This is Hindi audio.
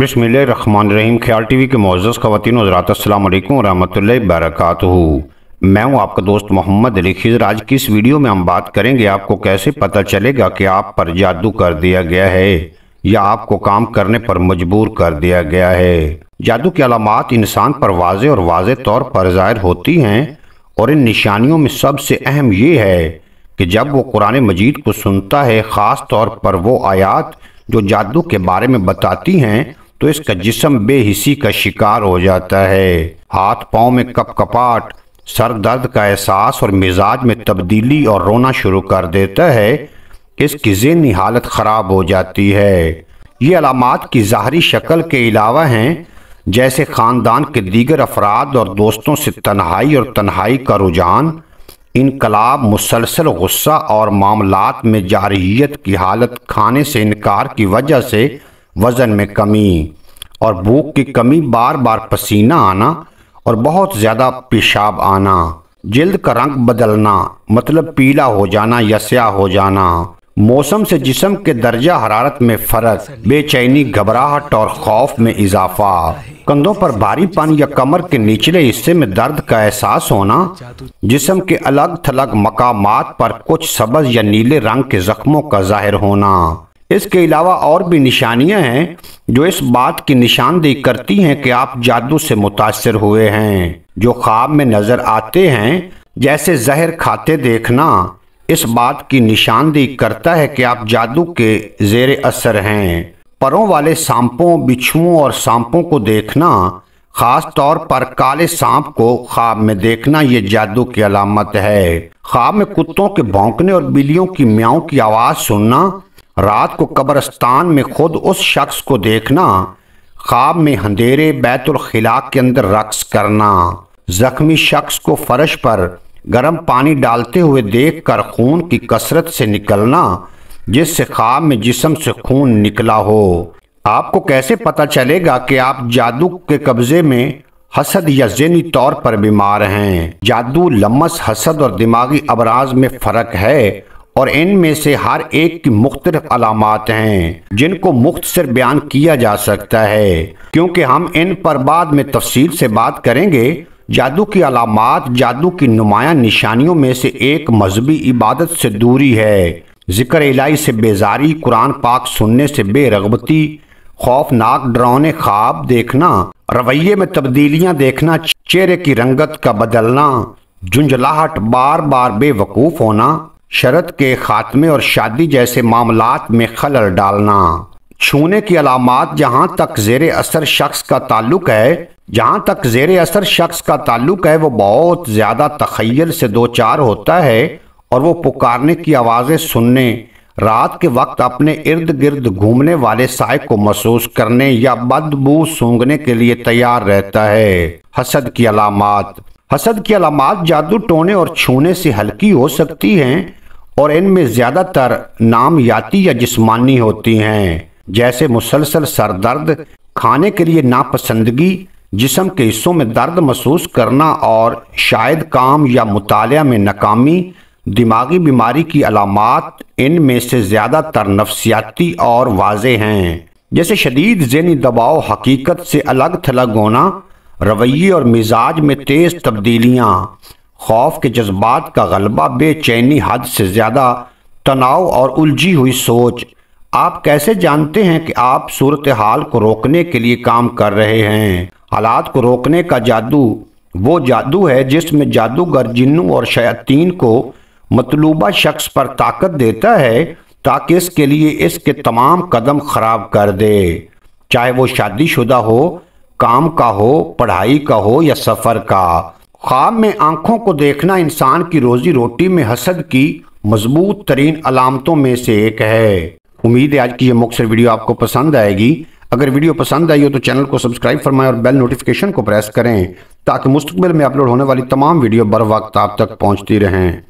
रहीम ख्याल टी वी के मोज़ हजरात हजरातम वरहमत बरकत मैं हूँ आपका दोस्त मोहम्मद अली खिजर आज की इस वीडियो में हम बात करेंगे आपको कैसे पता चलेगा कि आप पर जादू कर दिया गया है या आपको काम करने पर मजबूर कर दिया गया है जादू की अलामत इंसान पर वाज और वाज तौर पर ज़ाहिर होती हैं और इन निशानियों में सबसे अहम ये है कि जब वो कुरान मजीद को सुनता है ख़ास तौर पर वो आयात जो जादू के बारे में बताती हैं तो इसका जिसम बेहिसी का शिकार हो जाता है हाथ पाँव में कप कपाट सर दर्द का एहसास और मिजाज में तब्दीली और रोना शुरू कर देता है इसकी जहनी हालत ख़राब हो जाती है ये अलामत की ज़ाहरी शक्ल के अलावा हैं जैसे ख़ानदान के दीगर अफराद और दोस्तों से तन्हाई और तन्हाई का रुझान इनकलाब मुसलसल गुस्सा और मामलात में जारहीत की हालत खाने से इनकार की वजह से वज़न में कमी और भूख की कमी बार बार पसीना आना और बहुत ज़्यादा पेशाब आना जल्द का रंग बदलना मतलब पीला हो जाना या स्या हो जाना मौसम से जिसम के दर्जा हरारत में फर्क बेचैनी घबराहट और खौफ में इजाफा कंधों पर भारी पानी या कमर के निचले हिस्से में दर्द का एहसास होना जिसम के अलग थलग मकामात पर कुछ सब्ज या नीले रंग के जख्मों का जाहिर होना इसके अलावा और भी निशानियां हैं जो इस बात की निशानदेही करती हैं कि आप जादू से मुतासर हुए हैं जो ख्वाब में नजर आते हैं जैसे जहर खाते देखना इस बात की निशानदेही करता है कि आप जादू के जेर असर हैं परों वाले सांपों बिछुओं और सांपों को देखना खास तौर पर काले सांप को ख्वाब में देखना ये जादू की अलामत है ख्वाब में कुत्तों के भौंकने और बिल्लियों की म्याओं की आवाज सुनना रात को कब्रस्तान में खुद उस शख्स को देखना ख्वाब में अंधेरे बैतुलखिला के अंदर रक्स करना जख्मी शख्स को फर्श पर गर्म पानी डालते हुए देख कर खून की कसरत से निकलना जिससे ख्वाब में जिसम से खून निकला हो आपको कैसे पता चलेगा कि आप जादू के कब्जे में हसद या जहनी तौर पर बीमार हैं जादू लमस हसद और दिमागी अबराज में फ़र्क है और इनमें से हर एक की मुख्तलिफ अलामत हैं जिनको मुख्तर बयान किया जा सकता है क्योंकि हम इन पर बाद में तफसील से बात करेंगे जादू की अलामत जादू की नुमाया निशानियों में से एक मजहबी इबादत से दूरी है जिक्र इलाही से बेजारी कुरान पाक सुनने से बेरगबती खौफनाक डरावने ख्वाब देखना रवैये में तब्दीलियां देखना चेहरे की रंगत का बदलना झुंझलाहट बार बार बेवकूफ़ होना शरत के खात्मे और शादी जैसे मामलात में खलल डालना छूने की अलामत जहाँ तक जेर असर शख्स का ताल्लुक है जहाँ तक जेर असर शख्स का ताल्लुक है वो बहुत ज़्यादा तखैल से दो चार होता है और वो पुकारने की आवाज़ें सुनने रात के वक्त अपने इर्द गिर्द घूमने वाले साय को महसूस करने या बदबू सूंघने के लिए तैयार रहता है हसद की अलामत हसद की अलामत जादू टोने और छूने से हल्की हो सकती हैं और इनमें ज़्यादातर नाम याती या जिस्मानी होती हैं जैसे मुसलसल सर दर्द खाने के लिए नापसंदगी जिसम के हिस्सों में दर्द महसूस करना और शायद काम या मुताल में नाकामी दिमागी बीमारी की अलामत इनमें से ज़्यादातर नफसियाती और वाजे हैं जैसे शदीद जहनी दबाव हकीकत से अलग थलग होना रवैये और मिजाज में तेज़ तब्दीलियां खौफ के जज्बात का गलबा बेचैनी हद से ज़्यादा तनाव और उलझी हुई सोच आप कैसे जानते हैं कि आप सूरत हाल को रोकने के लिए काम कर रहे हैं हालात को रोकने का जादू वो जादू है जिसमें जादूगर जिन्नू और शयातीन को मतलूबा शख्स पर ताकत देता है ताकि इसके लिए इसके तमाम कदम खराब कर दे चाहे वो शादीशुदा हो काम का हो पढ़ाई का हो या सफ़र का ख्वाब में आंखों को देखना इंसान की रोजी रोटी में हसद की मजबूत तरीन अलामतों में से एक है उम्मीद है आज की यह मुख्तर वीडियो आपको पसंद आएगी अगर वीडियो पसंद आई हो तो चैनल को सब्सक्राइब फरमाएं और बेल नोटिफिकेशन को प्रेस करें ताकि मुस्तबिल में अपलोड होने वाली तमाम वीडियो बर वक्त आप तक पहुंचती रहें